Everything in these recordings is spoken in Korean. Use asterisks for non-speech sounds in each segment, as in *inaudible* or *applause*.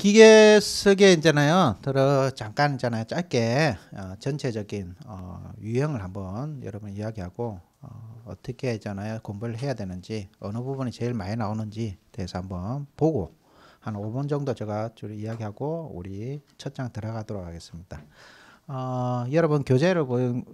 기계 쓰게 있잖아요. 들어 잠깐 있잖아요. 짧게 어, 전체적인 어, 유형을 한번 여러분 이야기하고 어, 떻게 있잖아요. 공부를 해야 되는지 어느 부분이 제일 많이 나오는지 대해서 한번 보고 한 5분 정도 제가 줄 이야기하고 우리 첫 장 들어가도록 하겠습니다. 어, 여러분 교재를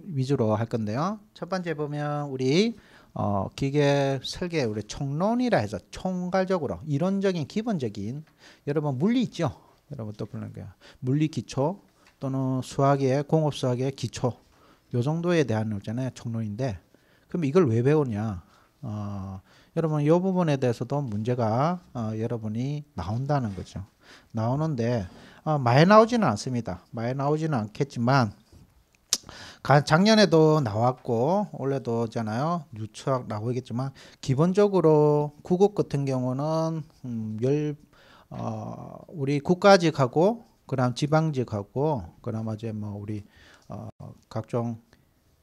위주로 할 건데요. 첫 번째 보면 우리 어, 기계 설계 우리 총론이라 해서 총괄적으로 이론적인 기본적인 여러분 물리 있죠? 여러분 또부는거예 물리 기초 또는 수학의 공업 수학의 기초 요 정도에 대한 거잖아 총론인데 그럼 이걸 왜 배우냐? 어, 여러분 이 부분에 대해서도 문제가 어, 여러분이 나온다는 거죠. 나오는데 어, 많이 나오지는 않습니다. 많이 나오지는 않겠지만 작년에도 나왔고 올해도 오잖아요. 유추학 나오겠지만 기본적으로 국어 같은 경우는 음, 열 어, 우리 국가직하고 그다음 지방직하고 그다음 어제 뭐 우리 어, 각종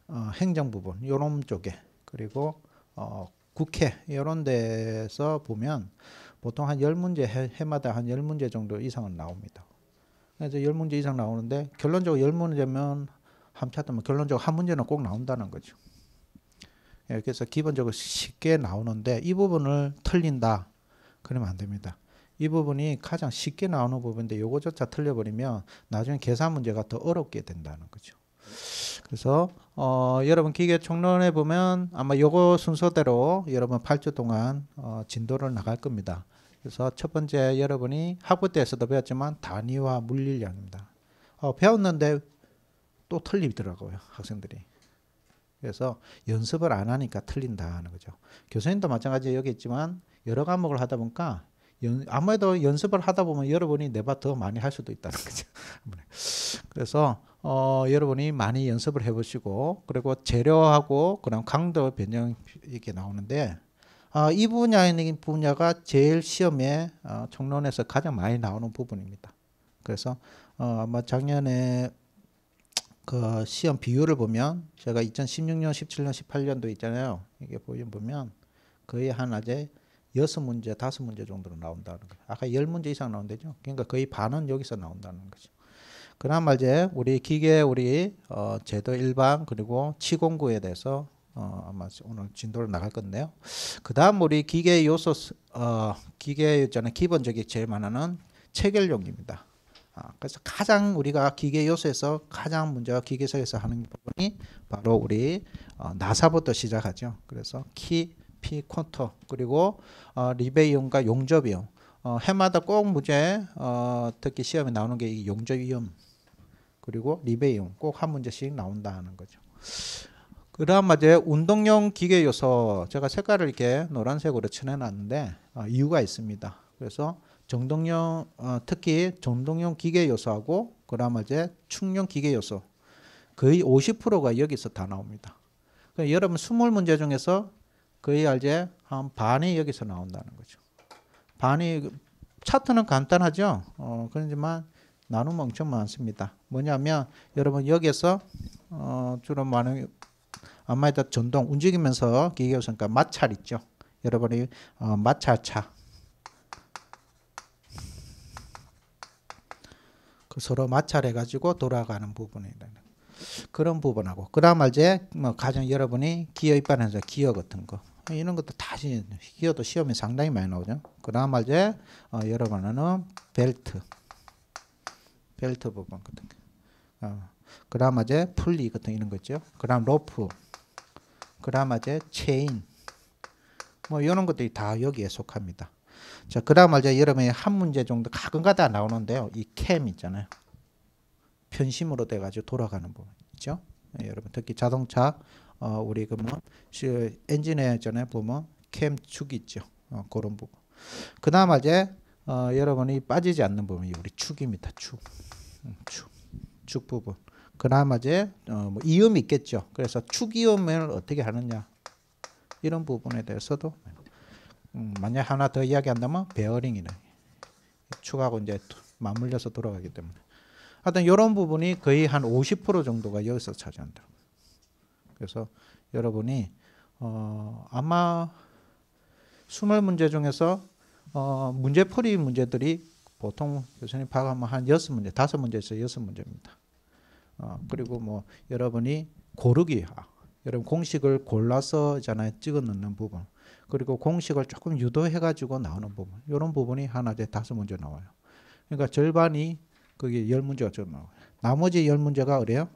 어, 행정 부분 요런 쪽에 그리고 어, 국회 이런 데서 보면 보통 한 열문제 해, 마다 한 열문제 정도 이상은 나옵니다. 그래서 열문제 이상 나오는데 결론적으로 열문제면 함께하면 뭐 결론적으로 한 문제는 꼭 나온다는 거죠. 예, 그래서 기본적으로 쉽게 나오는데 이 부분을 틀린다. 그러면 안 됩니다. 이 부분이 가장 쉽게 나오는 부분인데 요거조차 틀려버리면 나중에 계산 문제가 더 어렵게 된다는 거죠. 그래서 어, 여러분 기계 총론에 보면 아마 요거 순서대로 여러분 8주 동안 어, 진도를 나갈 겁니다. 그래서 첫 번째 여러분이 학부 때에서도 배웠지만 단위와 물리량입니다. 어, 배웠는데 또 틀리더라고요 학생들이. 그래서 연습을 안 하니까 틀린다 하는 거죠. 교수님도 마찬가지로 여기 있지만 여러 과목을 하다 보니까 연, 아무래도 연습을 하다 보면 여러분이 내바 더 많이 할 수도 있다는 *laughs* 거죠. 그래서 어, 여러분이 많이 연습을 해보시고 그리고 재료하고 그런 강도 변형 이렇게 나오는데 어, 이 분야인 분야가 제일 시험에 어, 총론에서 가장 많이 나오는 부분입니다. 그래서 어, 아마 작년에 그 시험 비율을 보면 제가 2016년, 17년, 18년도 있잖아요. 이게 보면 거의 한 아재 여섯 문제, 다섯 문제 정도로 나온다는 거예요. 아까 열 문제 이상 나온다죠. 그러니까 거의 반은 여기서 나온다는 거죠. 그나마 이제 우리 기계, 우리 어, 제도 일반 그리고 치공구에 대해서 어, 아마 오늘 진도를 나갈 건데요. 그다음 우리 기계 요소, 어, 기계 있잖아요. 기본적인 제일 많아 체결용입니다. 아, 그래서 가장 우리가 기계 요소에서 가장 먼저 기계에서 하는 부분이 바로 우리 어, 나사부터 시작하죠. 그래서 키, 피, 콘터 그리고 어, 리베이용과 용접 비용 어, 해마다 꼭 문제 특히 시험에 나오는 게 용접 비용 그리고 리베이용 꼭 한 문제씩 나온다는 거죠. 그 다음 이제 운동용 기계 요소 제가 색깔을 이렇게 노란색으로 칠해놨는데 이유가 있습니다. 그래서 정동영 어, 특히 정동영 기계 요소하고 그다음에이제 충용 기계 요소 거의 50%가 여기서 다 나옵니다. 그러니까 여러분 스물 문제 중에서 거의 알제 한 반이 여기서 나온다는 거죠. 반이 차트는 간단하죠. 어, 그렇지만 나눔 엄청 많습니다. 뭐냐면 여러분 여기에서 어, 주로 많은 아마이다 전동 움직이면서 기계 요소니까 마찰 있죠. 여러분이 어, 마찰차 그 서로 마찰해 가지고 돌아가는 부분이라는 그런 부분하고 그다음 이제 뭐 가정 여러분이 기어 입반에서 기어 같은 거 이런 것도 다시 기어도 시험이 상당히 많이 나오죠. 그다음 이제 어, 여러분은 벨트 벨트 부분 같은 거. 어. 그다음 이제 풀리 같은 이런 거 있죠. 그다음 로프 그다음 이제 체인 뭐 이런 것들이 다 여기에 속합니다. 자, 그 다음 알죠? 여러분이 한 문제 정도 가끔가다 나오는데요. 이 캠 있잖아요. 변심으로 돼가지고 돌아가는 부분 있죠? 네, 여러분 특히 자동차 어, 우리 그뭐 엔진에 전에 보면 캠축 있죠. 어, 그런 부분. 그 다음 알제 어, 여러분이 빠지지 않는 부분이 우리 축입니다. 축. 음, 축. 축 부분. 그나마 이제 어, 뭐 이음이 있겠죠. 그래서 축이음을 어떻게 하느냐 이런 부분에 대해서도 네. 음, 만약 하나 더 이야기한다면 베어링이네. 가하고 이제 맞물려서 돌아가기 때문에. 하여튼 이런 부분이 거의 한 50% 정도가 여기서 차지한다. 그래서 여러분이 어, 아마 20문제 중에서 어, 문제풀이 문제들이 보통 교수님 파악하면 한 6문제, 5문제에서 6문제입니다. 어, 그리고 뭐 여러분이 고르기, 아, 여러분 공식을 골라서 찍어 넣는 부분. 그리고 공식을 조금 유도해 가지고 나오는 부분 이런 부분이 하나 대 다섯 문제 나와요. 그러니까 절반이 그게 열 문제가 좀 나와요. 나머지 열 문제가 그래요.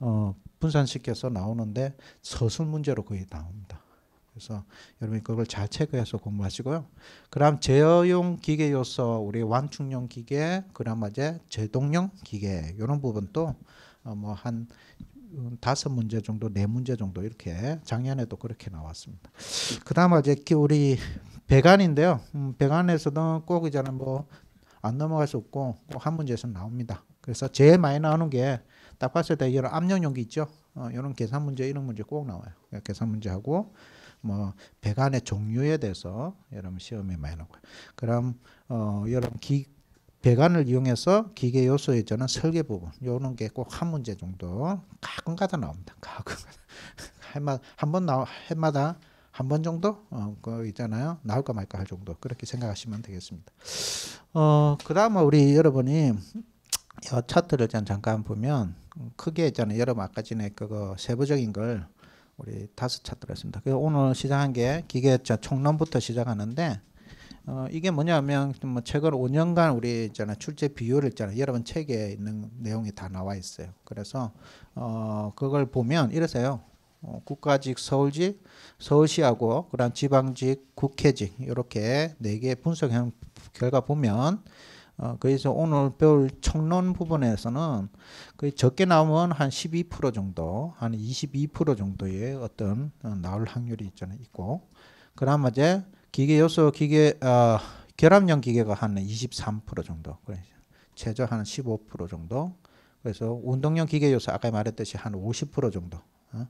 어, 분산시켜서 나오는데 서술 문제로 거의 나옵니다. 그래서 여러분이 그걸 잘 체크해서 공부하시고요. 그럼 제어용 기계 요소, 우리 완충용 기계, 그나마 제동용 기계 이런 부분도 어 뭐한 음, 다섯 문제 정도, 네 문제 정도 이렇게 작년에도 그렇게 나왔습니다. 그다음 이제 우리 배관인데요. 음, 배관에서도 꼭 이제는 뭐안 넘어갈 수 없고 꼭한 뭐 문제에서 나옵니다. 그래서 제일 많이 나오는 게 딱 봤을 때 이런 압력 용기 있죠. 어, 이런 계산 문제 이런 문제 꼭 나와요. 예, 계산 문제하고 뭐 배관의 종류에 대해서 여러분 시험에 많이 나고요. 그럼 어, 여러분 기, 배관을 이용해서 기계 요소에 저는 설계 부분 요런 게 꼭 한 문제 정도 가끔가다 나옵니다. 가끔가다 해마 *laughs* 한번 나 해마다 한 번 정도 어, 그 있잖아요. 나올까 말까 할 정도 그렇게 생각하시면 되겠습니다. 어 그다음에 우리 여러분이 이 차트를 잠깐 보면 크게 있잖아요. 여러분 아까 전에 그거 세부적인 걸 우리 다섯 차트로 했습니다. 그래서 오늘 시작한 게 기계 총론부터 시작하는데 어, 이게 뭐냐면 뭐 책을 5년간 우리 있잖아 출제 비율을 있잖아 여러분 책에 있는 내용이 다 나와 있어요. 그래서 어, 그걸 보면 이러세요. 어, 국가직, 서울직, 서울시하고 그다음 지방직, 국회직 이렇게 네 개분석형 결과 보면 어, 그래서 오늘 배울 청론 부분에서는 그 적게 나오면 한 12% 정도, 한 22% 정도의 어떤 어, 나올 확률이 있잖아요. 있고 그다음 에 이제 기계 요소 기계 어, 아, 결합형 기계가 한 23% 정도 그래서 최저 한 15% 정도 그래서 운동용 기계 요소 아까 말했듯이 한 50% 정도 어?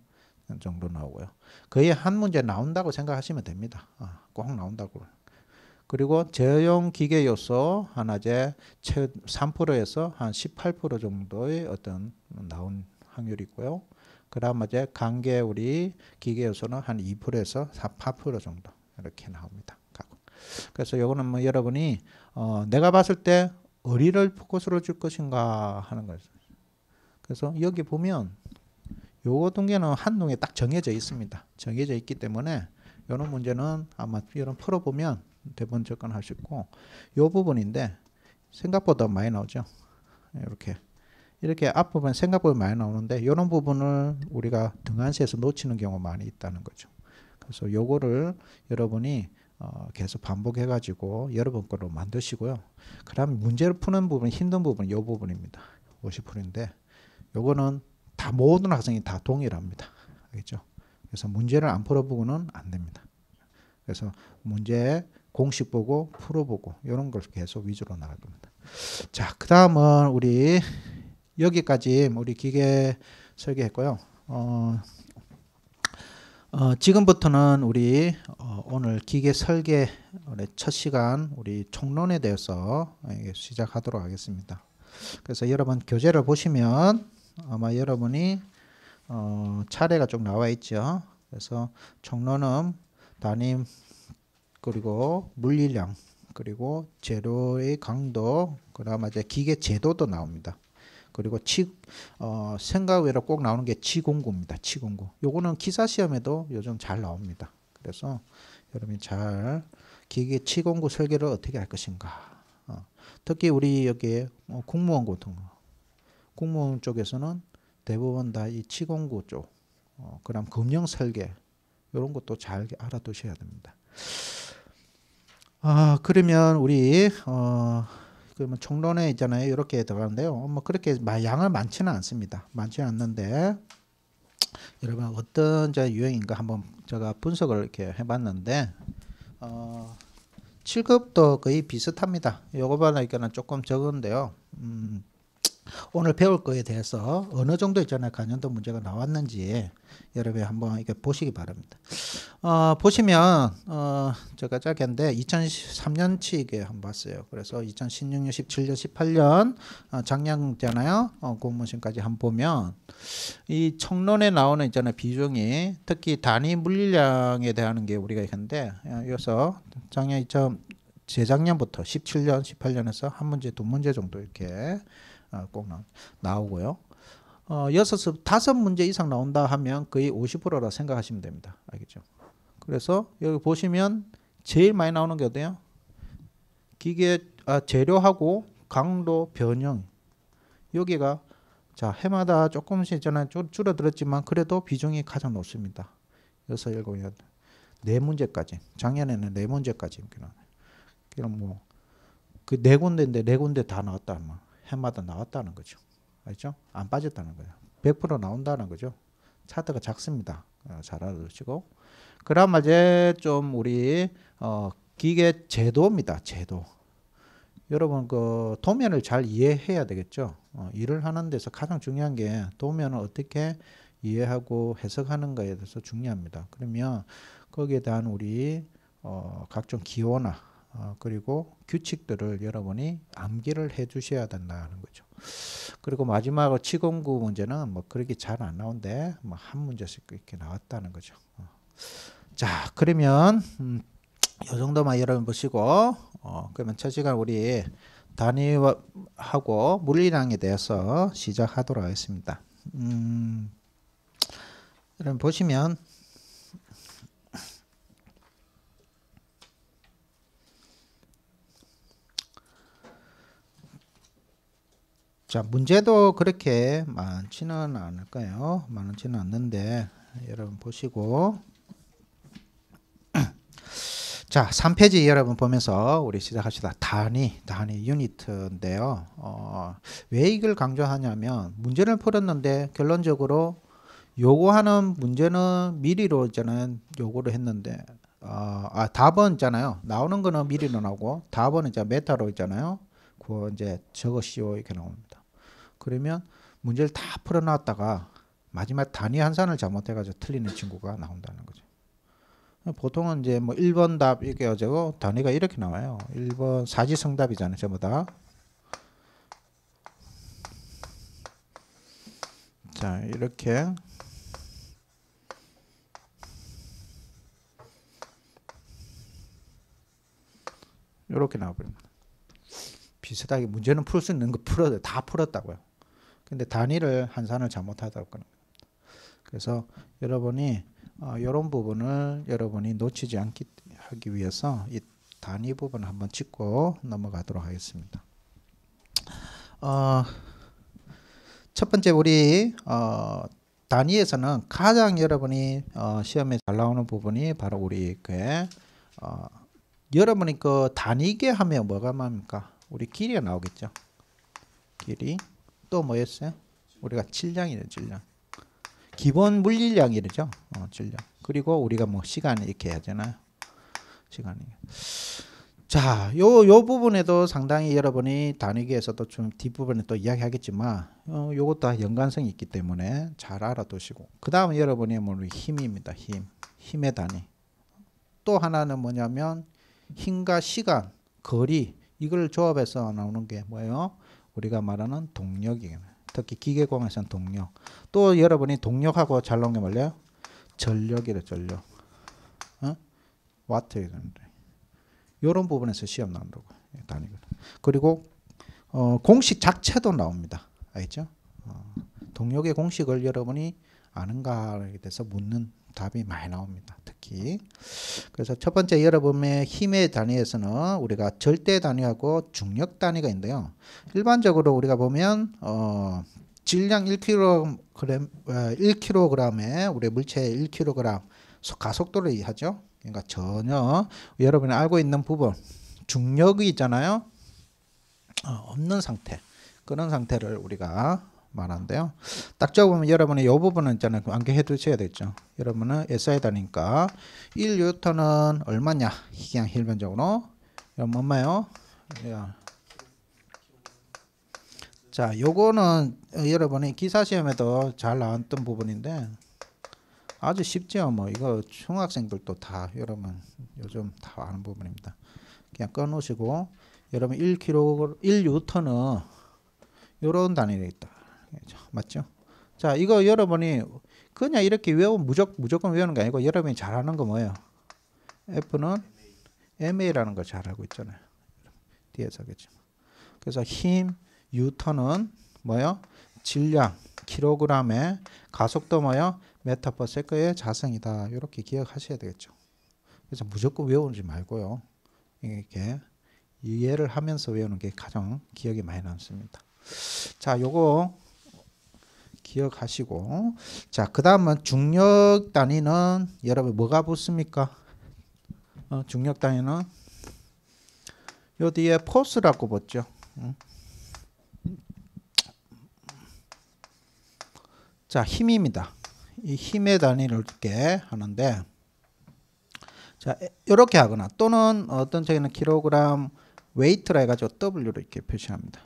정도 나오고요 거의 한 문제 나온다고 생각하시면 됩니다 어, 꼭 나온다고 그리고 제용 기계 요소 하나제 3%에서 한 18% 정도의 어떤 나온 확률이 있고요 그다음 에 이제 간계 우리 기계 요소는 한 2%에서 4% 정도 이렇게 나옵니다. 그래서 요거는 뭐 여러분이 어, 내가 봤을 때 어디를 포커스로 줄 것인가 하는 거죠. 그래서 여기 보면 요거 동계는 한 동에 딱 정해져 있습니다. 정해져 있기 때문에 이런 문제는 아마 이런 풀어보면 대본 접근할 수 있고 요 부분인데 생각보다 많이 나오죠. 이렇게 이렇게 앞부분 생각보다 많이 나오는데 이런 부분을 우리가 등한시에서 놓치는 경우가 많이 있다는 거죠. 그래서 요거를 여러분이 어, 계속 반복해 가지고 여러분 걸로 만드시고요. 그다음 문제를 푸는 부분 힘든 부분 요 부분입니다. 50%인데 요거는 다 모든 학생이 다 동일합니다. 알겠죠? 그래서 문제를 안 풀어보고는 안 됩니다. 그래서 문제 공식 보고 풀어보고 이런 걸 계속 위주로 나갈 겁니다. 자, 그 다음은 우리 여기까지 우리 기계 설계했고요. 어, 어, 지금부터는 우리 어, 오늘 기계 설계 첫 시간 우리 총론에 대해서 예, 시작하도록 하겠습니다. 그래서 여러분 교재를 보시면 아마 여러분이 어, 차례가 좀 나와 있죠. 그래서 총론은 단임 그리고 물리량 그리고 재료의 강도 그다음 이제 기계 제도도 나옵니다. 그리고 치, 어, 생각 외로 꼭 나오는 게 치공구입니다. 치공구. 요거는 기사 시험에도 요즘 잘 나옵니다. 그래서 여러분잘 기계 치공구 설계를 어떻게 할 것인가. 어, 특히 우리 여기 어, 뭐 공무원 같은 거. 공무원 쪽에서는 대부분 다 이 치공구 쪽, 어, 그다 금융 설계 이런 것도 잘 알아두셔야 됩니다. 아 그러면 우리 어, 그러면 청론에 있잖아요. 이렇게 들어가는데요. 뭐 그렇게 양을 많지는 않습니다. 많지는 않는데 여러분 어떤 저 유형인가 한번 제가 분석을 이렇게 해봤는데 어, 7급도 거의 비슷합니다. 요거보다는 조금 적은데요. 음, 오늘 배울 거에 대해서 어느 정도의 전에 관련된 문제가 나왔는지 여러분이 한번 이게 보시기 바랍니다. 어, 보시면 어, 제가 짧게인데 2013년치에 한번 봤어요. 그래서 2016년, 17년, 18년 어, 작년 있잖아요. 어, 공무원까지 한번 보면 이 청론에 나오는 있잖아요. 비중이 특히 단위 물리량에 대한 게 우리가 있는데 어, 여기서 작년 2000 재작년부터 17년, 18년에서 한 문제, 두 문제 정도 이렇게 아, 꼭 나오고요. 어, 여섯 습 다섯 문제 이상 나온다 하면 거의 50%라 생각하시면 됩니다. 알겠죠? 그래서 여기 보시면 제일 많이 나오는 게 어때요? 기계 아, 재료하고 강도 변형 여기가 자 해마다 조금씩 저는 줄어들었지만 그래도 비중이 가장 높습니다. 여섯 일곱 여덟 네 문제까지 작년에는 네 문제까지 그럼 뭐그 네 군데인데 네 군데 다 나왔다 말. 해마다 나왔다는 거죠. 알죠? 안 빠졌다는 거예요. 100% 나온다는 거죠. 차트가 작습니다. 어, 잘 알아두시고. 그럼 이제 좀 우리 어, 기계 제도입니다. 제도. 여러분 그 도면을 잘 이해해야 되겠죠. 어, 일을 하는 데서 가장 중요한 게 도면을 어떻게 이해하고 해석하는가에 대해서 중요합니다. 그러면 거기에 대한 우리 어, 각종 기호나 어, 그리고 규칙들을 여러분이 암기를 해 주셔야 된다는 거죠. 그리고 마지막으로 치공구 문제는 뭐 그렇게 잘 안 나온데 뭐한 문제씩 이렇게 나왔다는 거죠. 어. 자 그러면 음, 이 정도만 여러분 보시고 어, 그러면 첫 시간 우리 단위하고 물리량에 대해서 시작하도록 하겠습니다. 음, 여러분 보시면 자, 문제도 그렇게 많지는 않을 까요 많지는 않는데 여러분 보시고 *clears throat* 자, 3페이지 여러분 보면서 우리 시작합시다. 단위, 단위 유니트인데요. 어, 왜 이걸 강조하냐면 문제를 풀었는데 결론적으로 요구하는 문제는 미리로 있잖요구를 했는데 어, 아, 답은 있잖아요. 나오는 거는 미리로 나오고 답은 이제 메타로 있잖아요. 그 이제 적으시오 이렇게 나옵니다. 그러면 문제를 다 풀어놨다가 마지막 단위 한산을 잘못해가지고 틀리는 친구가 나온다는 거죠. 보통은 이제 뭐 1번 답 이렇게 해가지고 단위가 이렇게 나와요. 1번 사지성답이잖아요. 전부 다. 자 이렇게 이렇게 나와버립니다. 비슷하게 문제는 풀 수 있는 거 풀어도 다 풀었다고요. 근데 단위를 한산을 잘못하다고 요 그래서 여러분이 어, 이런 부분을 여러분이 놓치지 않기 하기 위해서 이 단위 부분 한번 짚고 넘어가도록 하겠습니다. 어, 첫 번째 우리 어, 단위에서는 가장 여러분이 어, 시험에 잘 나오는 부분이 바로 우리 그 어, 여러분이 그 단위계 하면 뭐가 뭡니까? 우리 길이가 나오겠죠. 길이 또 뭐였어요? 우리가 질량이에 질량. 기본 물질량이죠. 어, 질량. 그리고 우리가 뭐 시간 이렇게 하잖아요. 시간이. 자, 요, 요 부분에도 상당히 여러분이 단위기에서도 좀 뒷부분에 또 이야기하겠지만, 어, 요것도 연관성이 있기 때문에 잘 알아두시고. 그 다음 여러분이 뭐 힘입니다. 힘. 힘의 단위. 또 하나는 뭐냐면, 힘과 시간, 거리, 이걸 조합해서 나오는 게 뭐예요? 우리가 말하는 동력이에요. 특히 기계공학에서는 동력. 또 여러분이 동력하고 잘 나온 게뭘요 전력이래 전력. 어? 와트에 이런 부분에서 시험 나온다고 단위가. 그리고 어, 공식 자체도 나옵니다. 알겠죠? 어, 동력의 공식을 여러분이 아는가에 대해서 묻는 답이 많이 나옵니다. 기 그래서 첫 번째 여러분의 힘의 단위에서는 우리가 절대 단위하고 중력 단위가 있는데요. 일반적으로 우리가 보면 어, 질량 1kg, 1kg에 어, 우리 물체 1kg 가속도를 하죠. 그러니까 전혀 여러분이 알고 있는 부분 중력이 있잖아요. 어, 없는 상태. 그런 상태를 우리가 말한데요. 딱 적으면 여러분이 이 부분은 있잖 암기해 두셔야 되죠. 여러분은 SI다니까 1뉴턴은 얼마냐? 그냥 일반적으로. 여러분 얼마요? 자, 요거는 어, 여러분이 기사 시험에도 잘 나왔던 부분인데 아주 쉽죠. 뭐 이거 중학생들도 다 여러분 요즘 다 아는 부분입니다. 그냥 꺼놓으시고 여러분 1kg, 1뉴턴은 요런 단위로 있다. 맞죠? 자, 이거 여러분이 그냥 이렇게 외우 무조건 무조건 외우는 게 아니고 여러분이 잘하는 거 뭐예요? F는 MA라는 걸 잘하고 있잖아요. 뒤에서 겠죠 그래서 힘 유턴은 뭐요? 질량 킬로그램에 가속도 뭐요? 메타퍼세크의 자성이다. 이렇게 기억하셔야 되겠죠. 그래서 무조건 외우지 말고요. 이렇게 이해를 하면서 외우는 게 가장 기억이 많이 남습니다. 자, 요거 기억하시고 자 그 다음은 중력 단위는 여러분 뭐가 붙습니까? 어, 중력 단위는 요 뒤에 포스라고 붙죠. 음. 자 힘입니다. 이 힘의 단위를 이렇게 하는데 자 이렇게 하거나 또는 어떤 책에는 킬로그램 웨이트라 해가지고 W로 이렇게 표시합니다.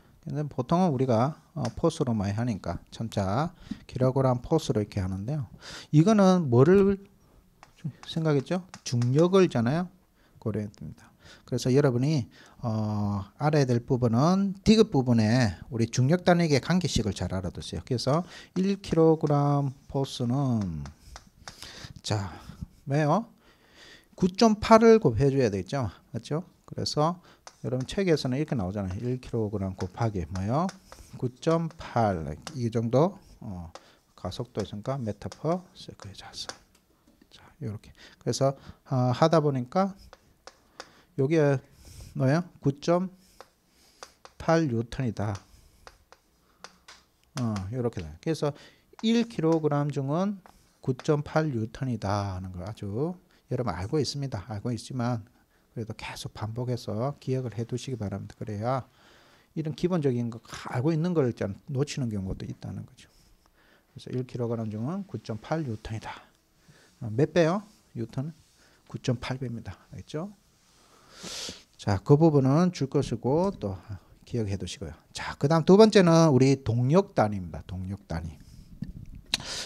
보통은 우리가 어, 포스로 많이 하니까 점자 기라고란 포스로 이렇게 하는데요. 이거는 뭐를 생각했죠? 중력을잖아요. 고려했습니다. 그래서 여러분이 어, 알아야 될 부분은 디귿 부분에 우리 중력 단위계 관계식을 잘 알아두세요. 그래서 1kg 포스는 자, 왜요? 9.8을 곱해줘야 되죠. 맞죠? 그래서 여러분 책에서는 이렇게 나오잖아요. 1kg 곱하기 뭐요? 9.8. 이 정도 어, 가속도니까 메타 퍼 세컨에 잤어. 자, 요렇게. 그래서 어, 하다 보니까 요게 뭐예요? 9.8뉴이다 어, 요렇게 나요. 그래서 1kg 중은 9.8뉴이다 하는 걸 아주 여러분 알고 있습니다. 알고 있지만 그래도 계속 반복해서 기억을 해두시기 바랍니다. 그래야 이런 기본적인 거 알고 있는 걸 놓치는 경우도 있다는 거죠. 그래서 1kg 중은 9.8 뉴턴이다. 어, 몇 배요? 뉴턴 9.8배입니다. 알겠죠? 자, 그 부분은 줄 것이고 또 기억해 두시고요. 자, 그다음 두 번째는 우리 동력 단위입니다. 동력 단위.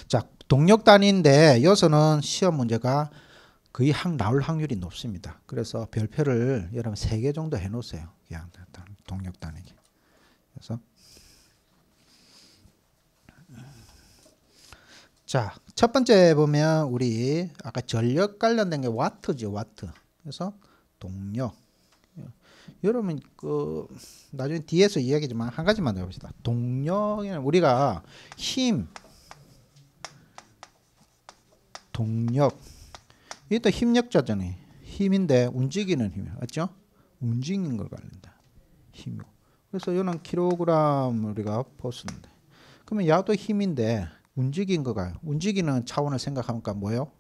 자, 동력 단위인데 여기서는 시험 문제가 거의 항, 나올 확률이 높습니다. 그래서 별표를 여러분 세 개 정도 해놓으세요. 그냥 동력단에게. 그래서 자, 첫 번째 보면 우리 아까 전력 관련된 게 와트죠, 와트. 그래서 동력. 여러분 그 나중에 뒤에서 이야기지만 한 가지만 더봅시다 동력에는 우리가 힘, 동력. 이게 또 힘력자잖아요. 힘인데 움직이는 힘이 맞죠? 움직이는 걸 가른다. 힘이고. 그래서 이는 킬로그램 우리가 보스인데. 그러면 야도 힘인데 움직인 거가 움직이는 차원을 생각하니까 뭐예요?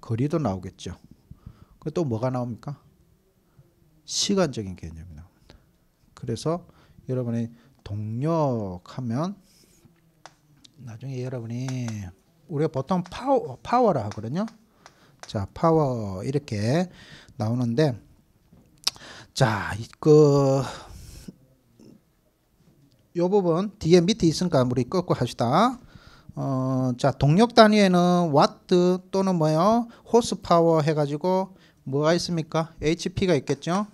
거리도 나오겠죠. 또 뭐가 나옵니까? 시간적인 개념이 나옵니다. 그래서 여러분이 동력하면 나중에 여러분이 우리가 보통 파워, 파워라 하거든요. 자, 파워 이렇게 나오는데 자, 그요 부분 뒤에 밑에 있으니까 우리 꺾고 하시다. 어, 자, 동력 단위에는 와트 또는 뭐요? 호스 파워 해 가지고 뭐가 있습니까? HP가 있겠죠?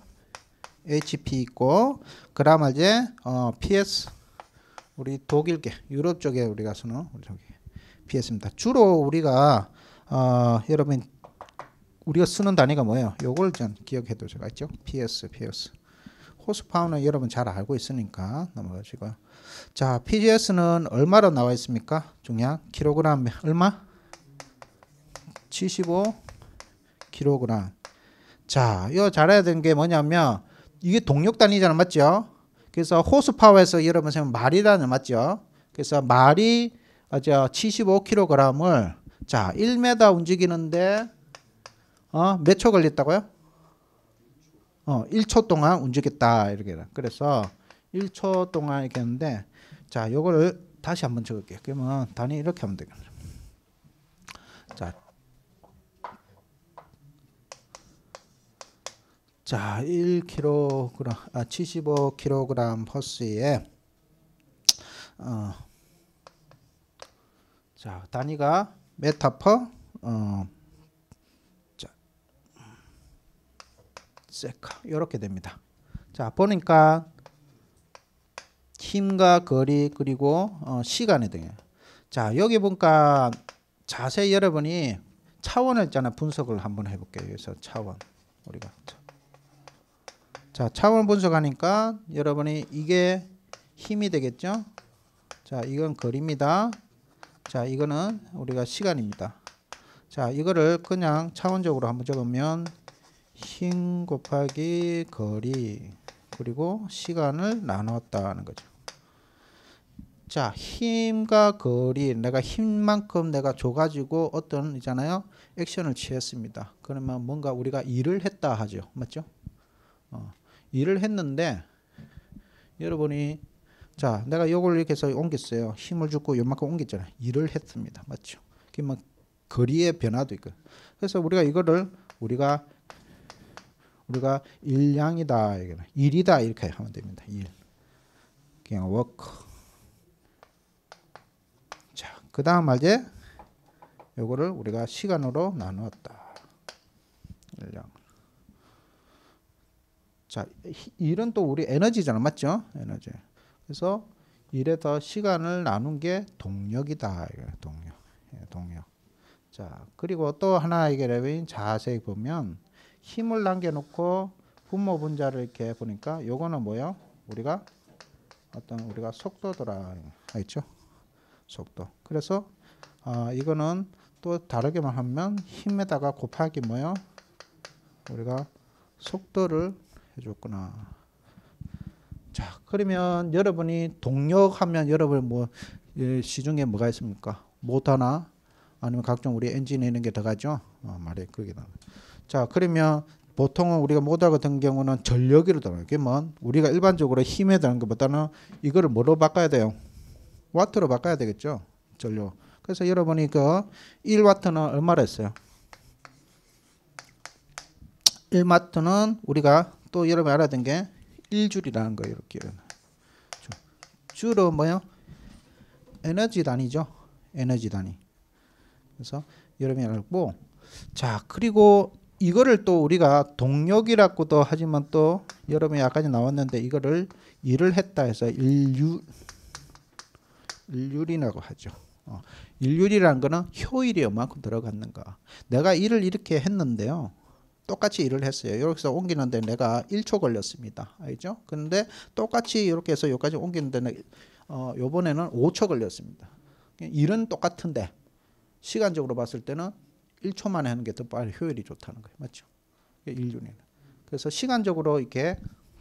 HP 있고 그다라이제 어, PS 우리 독일계 유럽 쪽에 우리 가쓰는 우리 저기 PS입니다. 주로 우리가 어, 여러분 우리가 쓰는 단위가 뭐예요? 요걸 전 기억해 두셔야 겠죠 PS, PS. 호스 파워는 여러분 잘 알고 있으니까 넘어가시고 자, PGS는 얼마로 나와 있습니까? 중량 킬로그램 얼마? 75 킬로그램. 자, 이 잘해야 되는 게 뭐냐면 이게 동력 단위잖아, 맞죠? 그래서 호스 파워에서 여러분 생각 말이라는 맞죠? 그래서 말이 75kg을 아, 자, 1m 움직이는데 어, 몇 초 걸렸다고요? 어, 1초 동안 움직였다 이렇게 그래서 1초 동안 이렇게 했는데 자, 요거를 다시 한번 적을게요. 그러면 단위 이렇게 하면 되겠네요. 자, 자, 1kg, 아, 75kg 허스에, 어, 자, 단위가 메타 퍼, 어, 세카 이렇게 됩니다. 자 보니까 힘과 거리 그리고 어, 시간에 등에 자 여기 보니까 자세히 여러분이 차원을 있잖아 분석을 한번 해볼게요. 그래서 차원 우리가 자 차원 분석하니까 여러분이 이게 힘이 되겠죠. 자 이건 거리입니다. 자 이거는 우리가 시간입니다. 자 이거를 그냥 차원적으로 한번 적으면 힘 곱하기 거리 그리고 시간을 나눴다는 거죠. 자, 힘과 거리, 내가 힘만큼 내가 줘가지고 어떤 있잖아요. 액션을 취했습니다. 그러면 뭔가 우리가 일을 했다 하죠. 맞죠? 어, 일을 했는데 여러분이 자, 내가 요걸 이렇게 해서 옮겼어요. 힘을 주고 요만큼 옮겼잖아요. 일을 했습니다. 맞죠? 그러면 거리의 변화도 있고. 그래서 우리가 이거를 우리가 우리가 일량이다. 이거는 일이다. 이렇게 하면 됩니다. 일. 그냥 워크. 자, 그 다음 말제 요거를 우리가 시간으로 나누었다. 일량. 자, 일은 또 우리 에너지잖아. 맞죠? 에너지. 그래서 일에서 시간을 나눈 게 동력이다. 동력. 예, 동력. 자, 그리고 또 하나 얘기하면 자세히 보면 힘을 남겨놓고 분모 분자를 이렇게 보니까 요거는 뭐예요? 우리가 어떤 우리가 속도더라 했죠. 속도. 그래서 어, 이거는 또 다르게만 하면 힘에다가 곱하기 뭐요? 우리가 속도를 해줬구나. 자, 그러면 여러분이 동력하면 여러분 뭐 시중에 뭐가 있습니까? 모터나 아니면 각종 우리 엔진 있는 게 들어가죠. 어, 말이 그게 나. 자, 그러면 보통은 우리가 모달 같은 경우는 전력으로 들어요. 이게 뭐 우리가 일반적으로 힘에 드는 것보다는 이거를 뭐로 바꿔야 돼요? 와트로 바꿔야 되겠죠. 전력. 그래서 여러분이 그 1와트는 얼마라 했어요? 1와트는 우리가 또 여러분이 알아야 게 1줄이라는 거예요. 이렇게. 주로 뭐요? 에너지 단위죠. 에너지 단위. 그래서 여러분이 알고 자 그리고 이거를 또 우리가 동력이라고도 하지만 또 여러분이 아까 나왔는데 이거를 일을 했다 해서 일유 일률이라고 하죠. 어, 일률이란 거는 효율이 얼만큼 들어갔는가. 내가 일을 이렇게 했는데요. 똑같이 일을 했어요. 여기서 옮기는데 내가 1초 걸렸습니다. 알죠? 근데 똑같이 이렇게 해서 여기까지 옮기는데 어, 요번에는 5초 걸렸습니다. 일은 똑같은데 시간적으로 봤을 때는 1초 만에 하는 게 더 빨리 효율이 좋다는 거예요. 맞죠? 인륜는 그래서 시간적으로 이렇게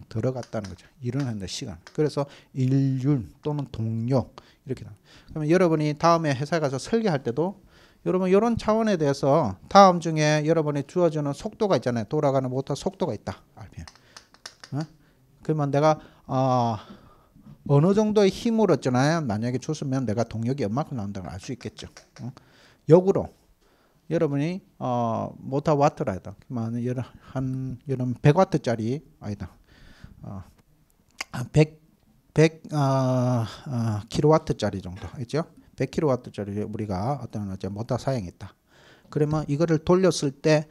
들어갔다는 거죠. 일어 하는 시간. 그래서 일륜 또는 동력 이렇게 나 그러면 여러분이 다음에 회사에 가서 설계할 때도 여러분 이런 차원에 대해서 다음 중에 여러분이 주어주는 속도가 있잖아요. 돌아가는 모터 속도가 있다. 알면. 어? 그러면 내가 어, 어느 정도의 힘으로 있잖아요. 만약에 줬으면 내가 동력이 얼마큼 나온다는 걸 알 수 있겠죠. 어? 역으로 여러분이 어, 모터 와트라다. 만여한여러 100와트짜리 아니다. 어, 100 100 어, 어, 킬로와트짜리 정도 있죠? 100킬로와트짜리 우리가 어떤 어제 모타 사용했다. 그러면 이거를 돌렸을 때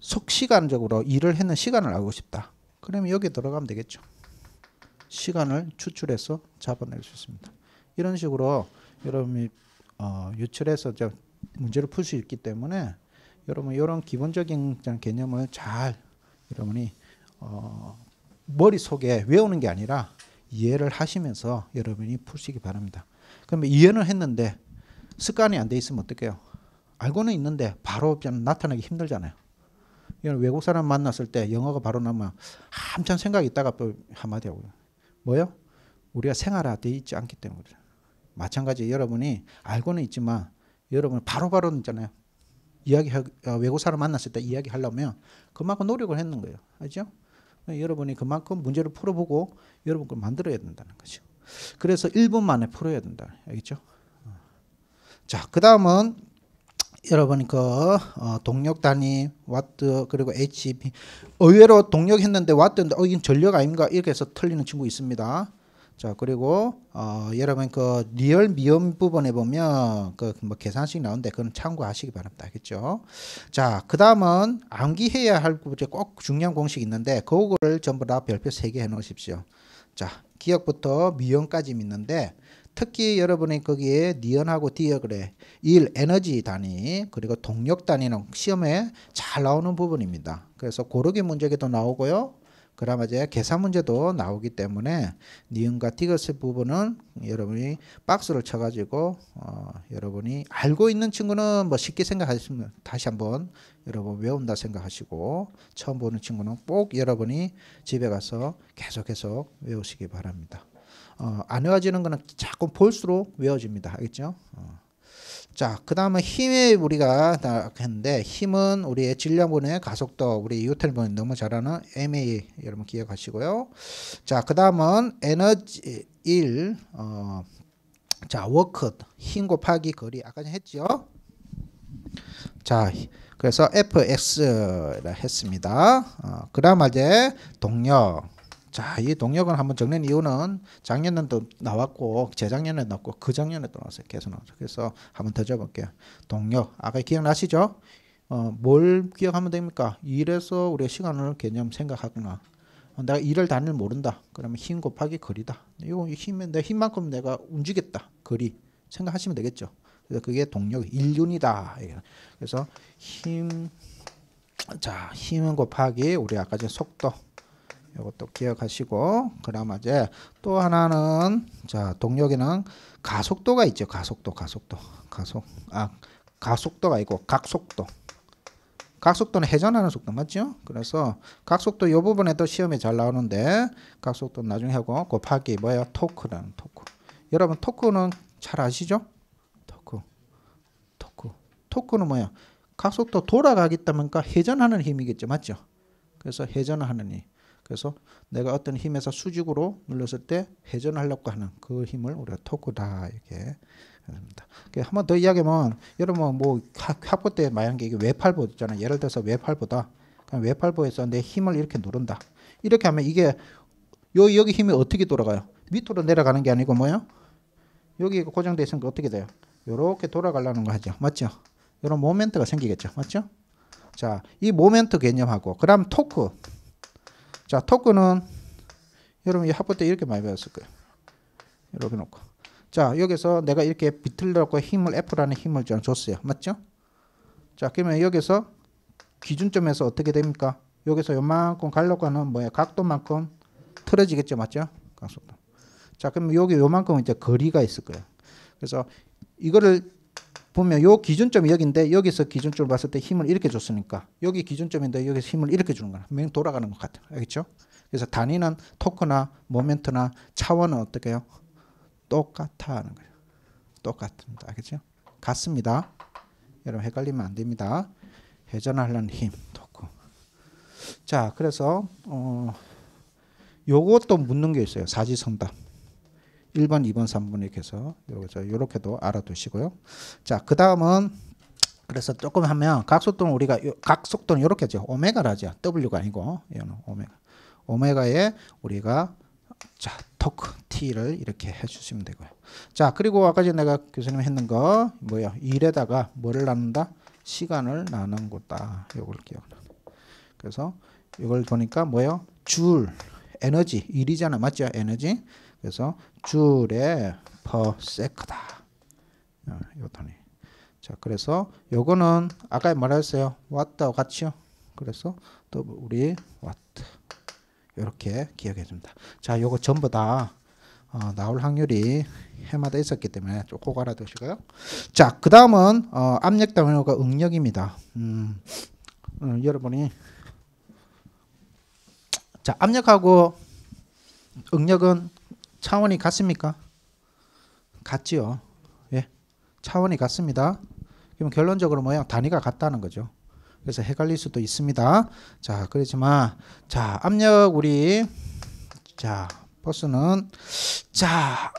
속시간적으로 일을 했는 시간을 알고 싶다. 그러면 여기 들어가면 되겠죠. 시간을 추출해서 잡아낼 수 있습니다. 이런 식으로 여러분이 어, 유출해서 문제를 풀 수 있기 때문에 여러분 이런 기본적인 개념을 잘 여러분이 어, 머릿속에 외우는 게 아니라 이해를 하시면서 여러분이 푸시기 바랍니다. 그러면 이해는 했는데 습관이 안 돼 있으면 어떡해요? 알고는 있는데 바로 나타나기 힘들잖아요. 이런 외국 사람 만났을 때 영어가 바로 나면 한참 생각 있다가 또 한마디 하고요. 뭐요? 우리가 생활화돼 있지 않기 때문에 마찬가지 여러분이 알고는 있지만 여러분 바로바로 있잖아요. 이야기 어, 외국 사람 만났을 때 이야기 하려면 그만큼 노력을 했는 거예요. 알죠? 여러분이 그만큼 문제를 풀어보고 여러분 걸 만들어야 된다는 거죠. 그래서 1분 만에 풀어야 된다. 알겠죠? 어. 자, 그다음은 여러분 그 어, 동력 단위 와트 그리고 HP 의외로 동력 했는데 와트인데 어 이건 전력 아닙니 이렇게 해서 틀리는 친구 있습니다. 자 그리고 어, 여러분 그 리얼 미음 부분에 보면 그 뭐 계산식 나오는데 그건 참고하시기 바랍니다. 알죠자 그다음은 암기해야 할꼭 중요한 공식 있는데 그거를 전부 다 별표 세 개 해놓으십시오. 자 기억부터 미음까지 믿는데 특히 여러분이 거기에 니은하고 디어그래 일 에너지 단위 그리고 동력 단위는 시험에 잘 나오는 부분입니다. 그래서 고르기 문제에도 나오고요. 그나마 이제 계산 문제도 나오기 때문에 니은과 디귿의 부분은 여러분이 박스를 쳐가지고 어, 여러분이 알고 있는 친구는 뭐 쉽게 생각하시면 다시 한번 여러분 외운다 생각하시고 처음 보는 친구는 꼭 여러분이 집에 가서 계속 해서 외우시기 바랍니다. 어, 안 외워지는 거는 자꾸 볼수록 외워집니다. 알겠죠? 어. 자, 그 다음에 힘에 우리가 했는데 힘은 우리의 질량분의 가속도 우리 유텔분 이 너무 잘하는 MA 여러분 기억하시고요. 자, 그 다음은 에너지 1 어, 자, 워크 힘 곱하기 거리 아까 했죠. 자, 그래서 fx라 했습니다. 어, 그다음 에 동력 자, 이 동력을 한번 정리는 이유는 작년에도 나왔고 재작년에 나왔고 그 작년에 또 나왔어요. 계속 나왔어 그래서 한번 더져볼게요 동력. 아까 기억나시죠? 어, 뭘 기억하면 됩니까? 일에서 우리가 시간을 개념 생각하거나 어, 내가 일을 단일 모른다. 그러면 힘 곱하기 거리다. 이거 힘은 내 힘만큼 내가 움직였다. 거리 생각하시면 되겠죠. 그래서 그게 동력 일륜이다. 그래서 힘, 자 힘은 곱하기 우리 아까 전 속도 이것도 기억하시고 그나마제 이또 하나는 자동력에는 가속도가 있죠 가속도 가속도 가속 아 가속도가 있고 각속도 각속도는 회전하는 속도 맞죠? 그래서 각속도 이 부분에 도 시험에 잘 나오는데 각속도 나중에 하고 곱하기 뭐야 토크라는 토크 여러분 토크는 잘 아시죠? 토크 토크 토크는 뭐야? 각속도 돌아가겠다니까 회전하는 힘이겠죠 맞죠? 그래서 회전하는 힘 그래서 내가 어떤 힘에서 수직으로 눌렀을 때 회전하려고 하는 그 힘을 우리가 토크다 이렇게 합니다한번 더 이야기하면 여러분 뭐 학부 때 말한 게 이게 외팔보 있잖아요. 예를 들어서 외팔보다 그냥 외팔보에서 내 힘을 이렇게 누른다. 이렇게 하면 이게 요 여기 힘이 어떻게 돌아가요? 밑으로 내려가는 게 아니고 뭐요? 여기 고정돼 있으니 어떻게 돼요? 요렇게 돌아가려는 거 하죠. 맞죠? 이런 모멘트가 생기겠죠. 맞죠? 자, 이 모멘트 개념하고 그다음 토크 자, 토크는 여러분 이 학부 때 이렇게 많이 배웠을 거예요. 이렇게 놓고. 자, 여기서 내가 이렇게 비틀려고 힘을 F라는 힘을 줬어요. 맞죠? 자, 그러면 여기서 기준점에서 어떻게 됩니까? 여기서 요만큼 가려고 하는 뭐야? 각도만큼 틀어지겠죠. 맞죠? 각도 자, 그럼 여기 요만큼 이제 거리가 있을 거예요. 그래서 이거를 보면 요 기준점이 여기인데 여기서 기준점을 봤을 때 힘을 이렇게 줬으니까 여기 기준점인데 여기서 힘을 이렇게 주는 거야. 맹 돌아가는 것 같아. 알겠죠? 그래서 단위는 토크나 모멘트나 차원은 어떻게 요 똑같아 하는 거예요. 똑같습니다. 알겠죠? 같습니다. 여러분 헷갈리면 안 됩니다. 회전하려는 힘, 토크. 자, 그래서 어 요것도 묻는 게 있어요. 사지성답. 1번, 2번, 3번 이렇게 해서 요렇게도 알아두시고요. 자, 그 다음은 그래서 조금 하면 각속도는 우리가 요, 각속도는 이렇게 죠 오메가라죠. W가 아니고 이거는 오메가. 오메가에 우리가 자, 토크 T를 이렇게 해 주시면 되고요. 자, 그리고 아까 전에 내가 교수님 했는 거 뭐야? 일에다가 뭐를 나눈다? 시간을 나눈 거다. 요걸 기억나. 그래서 이걸 보니까 뭐요줄 에너지 일이잖아. 맞죠? 에너지. 그래서 줄에 퍼세크다. 어, 이거다니. 자, 그래서 요거는 아까 말했어요. 왔다 같이요. 그래서 또 우리 왔다. 이렇게 기억해 줍니다. 자, 요거 전부 다 어, 나올 확률이 해마다 있었기 때문에 꼭 알아두시고요. 자, 그 다음은 어, 압력 단위가 응력입니다. 음, 음, 여러분이 자 압력하고 응력은 차원이 같습니까? 같지요. 예. 차원이 같습니다. 그럼 결론적으로 뭐예 단위가 같다는 거죠. 그래서 헷갈릴 수도 있습니다. 자, 그렇지만 자, 압력 우리 자, 버스는 자,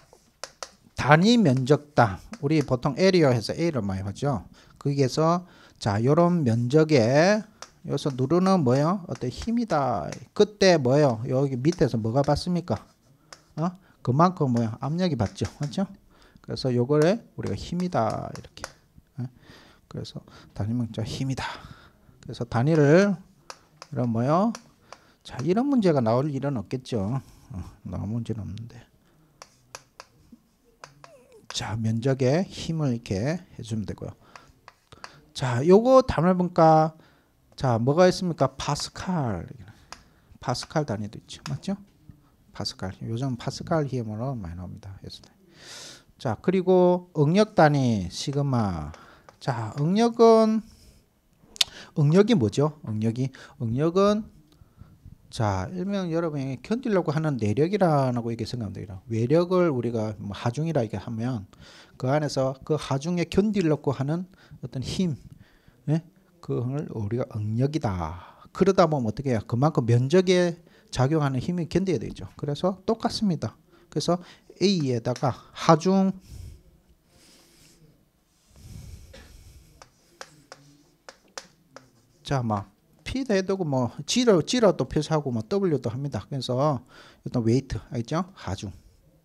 단위 면적당 우리 보통 에리어에서 A를 많이 하죠. 거기에서 자, 요런 면적에 여기서 누르는 뭐예요? 어떤 힘이다. 그때 뭐예요? 여기 밑에서 뭐가 봤습니까? 어? 그만큼 뭐야 압력이 받죠 맞죠 그래서 요거에 우리가 힘이다 이렇게 예? 그래서 단위 명자 힘이다 그래서 단위를 이런 뭐요 자 이런 문제가 나올 일은 없겠죠 어, 나올 문제는 없는데 자 면적에 힘을 이렇게 해주면 되고요 자 요거 단위분과 자 뭐가 있습니까 파스칼 파스칼 단위도 있죠 맞죠 파스칼 요즘 파스칼 힘으로 많이 나옵니다. 자 그리고 응력 단위 시그마 자 응력은 응력이 뭐죠? 응력이 응력은 자 일명 여러분이 견디려고 하는 내력이라고 이게 생각합니다. 외력을 우리가 뭐 하중이라 이게 하면 그 안에서 그 하중에 견디려고 하는 어떤 힘, 예? 그걸 우리가 응력이다. 그러다 보면 어떻게 해요? 그만큼 면적에 작용하는 힘이 견뎌야 되죠. 그래서 똑같습니다. 그래서 A에다가 하중 자, 막 뭐 P도 해두고 뭐 G로 G로도 표시하고 뭐 W도 합니다. 그래서 일단 웨이트 알죠? 하중.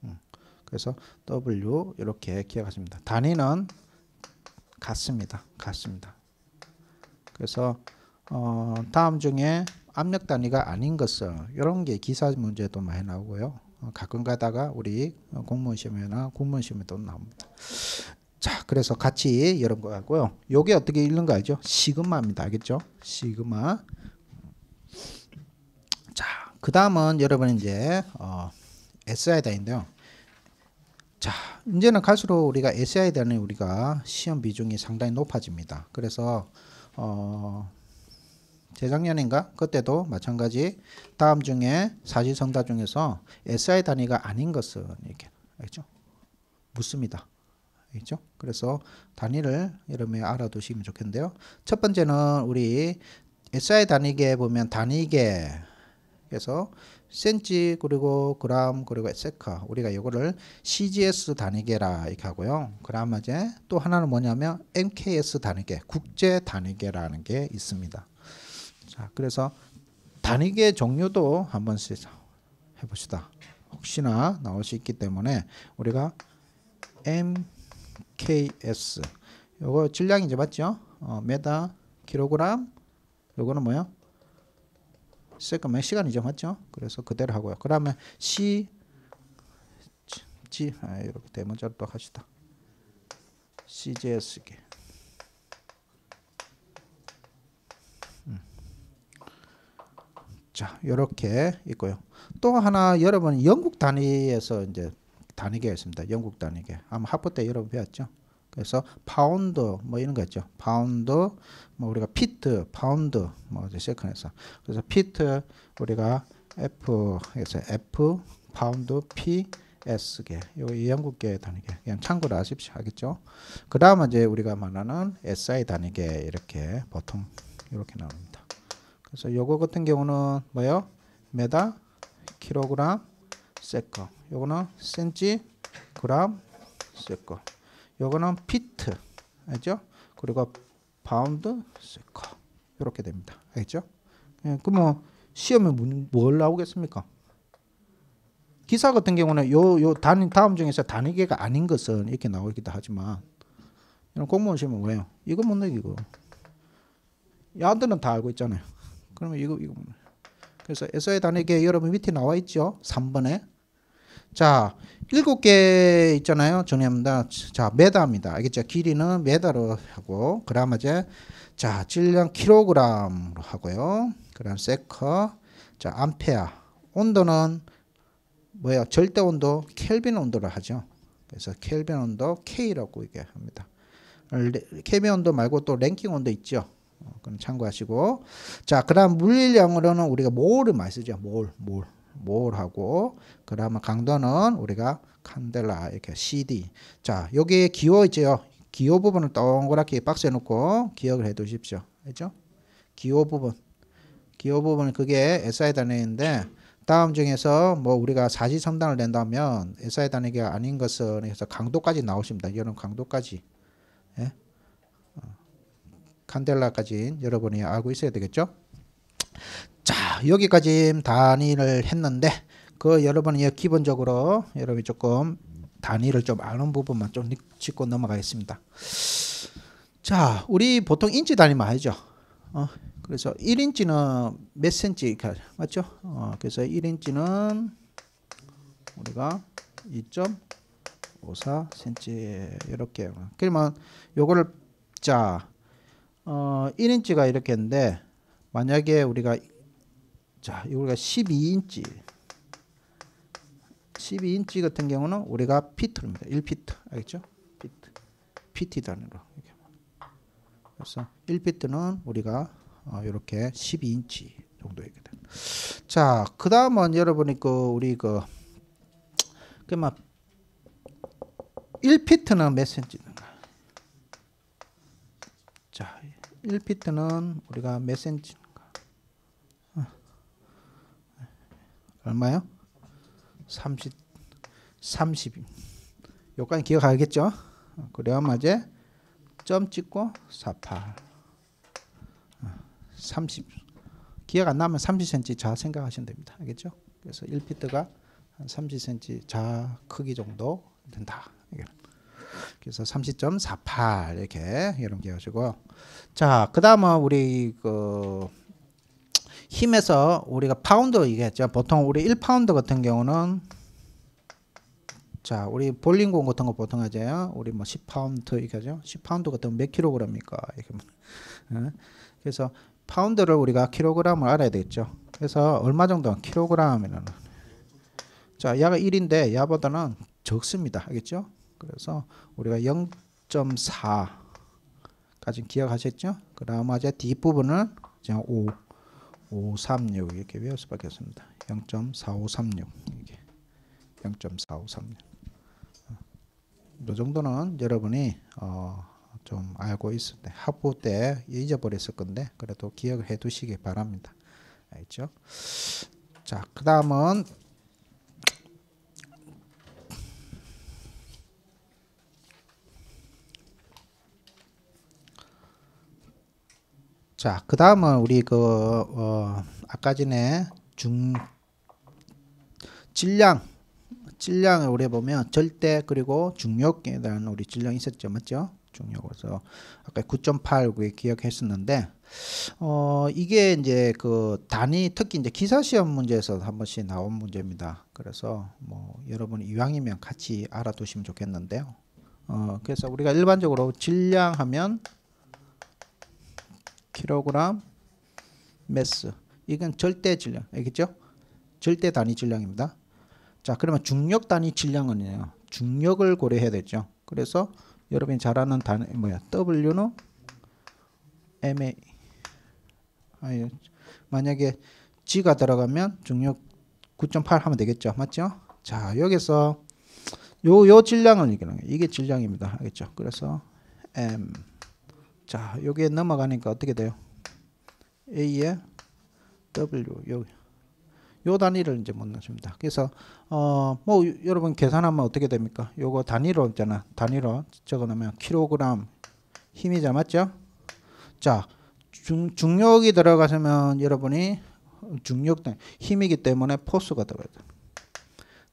음. 그래서 W 이렇게 기억하십니다. 단위는 같습니다. 같습니다. 그래서 어, 다음 중에 압력 단위가 아닌 것은 이런 게 기사 문제도 많이 나오고요. 어, 가끔 가다가 우리 공무원 시험이나 공무원 시험에도 나옵니다. 자, 그래서 같이 이런 거 하고요. 요게 어떻게 읽는 거 알죠? 시그마입니다. 알겠죠? 시그마. 자, 그 다음은 여러분 이제 어, SI 단인데요. 자, 이제는 갈수록 우리가 SI 단위 우리가 시험 비중이 상당히 높아집니다. 그래서 어. 재작년인가 그때도 마찬가지 다음 중에 사실성사 중에서 SI 단위가 아닌 것은 이렇게 알죠? 묻습니다. 있죠. 그래서 단위를 여러분이 알아두시면 좋겠는데요. 첫 번째는 우리 SI 단위계 보면 단위계 그래서 센치 그리고 그람 그리고 세카 우리가 이거를 CGS 단위계라 이렇게 하고요. 그라마제또 하나는 뭐냐면 MKS 단위계 국제 단위계라는 게 있습니다. 자, 그래서 단위계 종류도 한번 해봅시다. 혹시나 나올 수 있기 때문에 우리가 MKS 요거 질량이제 맞죠? 어, 메다 킬로그램 요거는 뭐요? 세컨의 시간이죠 맞죠? 그래서 그대로 하고요. 그다음 C G 아, 이렇게 대문자로 네 또 하시다. CJS게 자 이렇게 있고요. 또 하나 여러분 영국 단위에서 이제 단위계 있습니다. 영국 단위계. 아마 하프 때 여러분 배웠죠. 그래서 파운드 뭐 이런 거 있죠. 파운드 뭐 우리가 피트, 파운드 뭐 이제 세컨에서 그래서 피트 우리가 F 그서 F 파운드 P S계 요 영국계 단위계 그냥 참고로 아십시오 하겠죠. 그 다음 이제 우리가 말하는 SI 단위계 이렇게 보통 이렇게 나옵니다. 그래서 요거 같은 경우는 뭐요? 메다, 킬로그램, 세커. 요거는 센치, 그램, 세커. 요거는 피트, 알죠? 그리고 바운드, 세커. 이렇게 됩니다. 알죠 예, 그뭐 시험에 뭘 나오겠습니까? 기사 같은 경우는 요 요단 다음 중에서 단위계가 아닌 것은 이렇게 나오기도 하지만 이런 공무원 시험은 왜요? 이거 못 내기고 야들은 다 알고 있잖아요. 그러면 이거 이거 그래서 에서 단에게 여러분 밑에 나와 있죠. 3번에. 자, 일곱 개 있잖아요. 정리합니다. 자, 메다입니다. 알겠죠? 길이는 메다로 하고 그라마제 자, 질량 킬로그램으로 하고요. 그다음 세커. 자, 암페어. 온도는 뭐예요? 절대 온도 켈빈 온도를 하죠. 그래서 켈빈 온도 K라고 얘기합니다. 네, 켈빈 온도 말고 또 랭킹 온도 있죠. 어, 그럼 참고하시고 자 그다음 물리량으로는 우리가 몰을 많이 쓰죠 몰몰 몰하고 그다음 강도는 우리가 칸델라 이렇게 CD 자여기 기호 있죠 기호 부분을 동그랗게 박스에 놓고 기억을 해 두십시오 알죠 기호 부분 기호 부분은 그게 SI 단위인데 다음 중에서 뭐 우리가 사지선단을 낸다면 SI 단위가 아닌 것은 해서 강도까지 나오십니다 이런 강도까지 예? 칸델라까지 여러분이 알고 있어야 되겠죠. 자 여기까지 단위를 했는데 그 여러분이 기본적으로 여러분이 조금 단위를 좀 아는 부분만 좀 짚고 넘어가겠습니다. 자 우리 보통 인치 단위만 알죠. 어, 그래서 1인치는 몇 센치 맞죠? 어, 그래서 1인치는 우리가 2.54cm 이렇게 그러면 요거를 자 어, 1인치가 이렇게 있는데 만약에 우리가 자, 우리 12인치 12인치 같은 경우는 우리가 피트입니다. 1피트. 알겠죠? 피트. PT 단위로. 그래서 1피트는 우리가 어, 이렇게 12인치 정도 이렇게 됩니다. 자, 그다음은 여러분이 그 우리 그 그막 1피트는 몇 센치? 1피트는 우리가 몇 센치 어. 얼마요? 30 30 요까지 기억하겠죠? 어, 그래 이제 점 찍고 48 30 어, 기억 안 나면 30cm 자 생각하시면 됩니다. 알겠죠? 그래서 1피트가 한 30cm 자 크기 정도 된다. 그래서 30.48 이렇게 여러분 기억하시고 자, 그다음은 우리 그 힘에서 우리가 파운드 얘기했죠. 보통 우리 1파운드 같은 경우는 자, 우리 볼링공 같은 거 보통 하죠. 우리 뭐 10파운드 이렇게죠. 10파운드 같은 몇 킬로그램입니까? 이렇게 네. 그래서 파운드를 우리가 킬로그램을 알아야 되겠죠. 그래서 얼마 정도 킬로그램이라는 자, 야가 1인데 야보다는 적습니다. 알겠죠? 그래서 우리가 0.4까지 기억하셨죠? 그 나머지 뒷부분을 5, 5, 3, 6 이렇게 외울 수밖에 없습니다. 0.4536 이게 0.4536. 이 정도는 여러분이 어, 좀 알고 있을 때 합부 때 잊어버렸을 건데 그래도 기억을 해두시기 바랍니다. 알죠? 자, 그 다음은 자, 그 다음은 우리 그, 어, 아까 전에 중, 질량, 질량을 우리 보면 절대 그리고 중력에 대한 우리 질량이 있었죠. 맞죠? 중력에서 아까 9.8 기억했었는데 어 이게 이제 그 단위 특히 이제 기사 시험 문제에서 한 번씩 나온 문제입니다. 그래서 뭐 여러분 이왕이면 같이 알아두시면 좋겠는데요. 어 그래서 우리가 일반적으로 질량하면 킬로그램 매스 이건 절대 질량 알겠죠? 절대 단위 질량입니다. 자 그러면 중력 단위 질량은요 중력을 고려해야 되죠. 그래서 여러분이 잘 아는 단 뭐야 W는 ma 아유 만약에 g가 들어가면 중력 9.8 하면 되겠죠 맞죠 자 여기서 요 요 질량을 얘기하는 거 이게 질량입니다 알겠죠 그래서 m 자 여기에 넘어가니까 어떻게 돼요? A에 W 여기 요 단위를 이제 못 넣습니다. 그래서 어뭐 여러분 계산하면 어떻게 됩니까? 요거 단위로 있잖아. 단위로 적어놓으면 킬로그램 힘이자 맞죠? 자 중, 중력이 들어가서면 여러분이 중력 등 힘이기 때문에 포스가 들어가야 돼.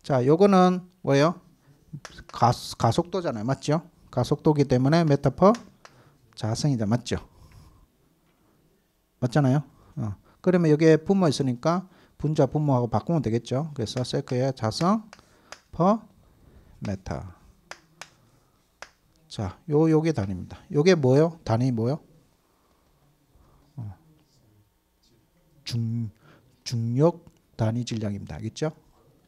자 요거는 뭐예요? 가, 가속도잖아요. 맞죠? 가속도기 때문에 메타퍼 자성이다 맞죠? 맞잖아요. 어. 그러면 여기에 분모 있으니까 분자 분모하고 바꾸면 되겠죠. 그래서 세크의 자성 퍼 메타. 자, 요 요게 단입니다. 요게 뭐요? 단위 뭐요? 어. 중 중력 단위 질량입니다. 알겠죠?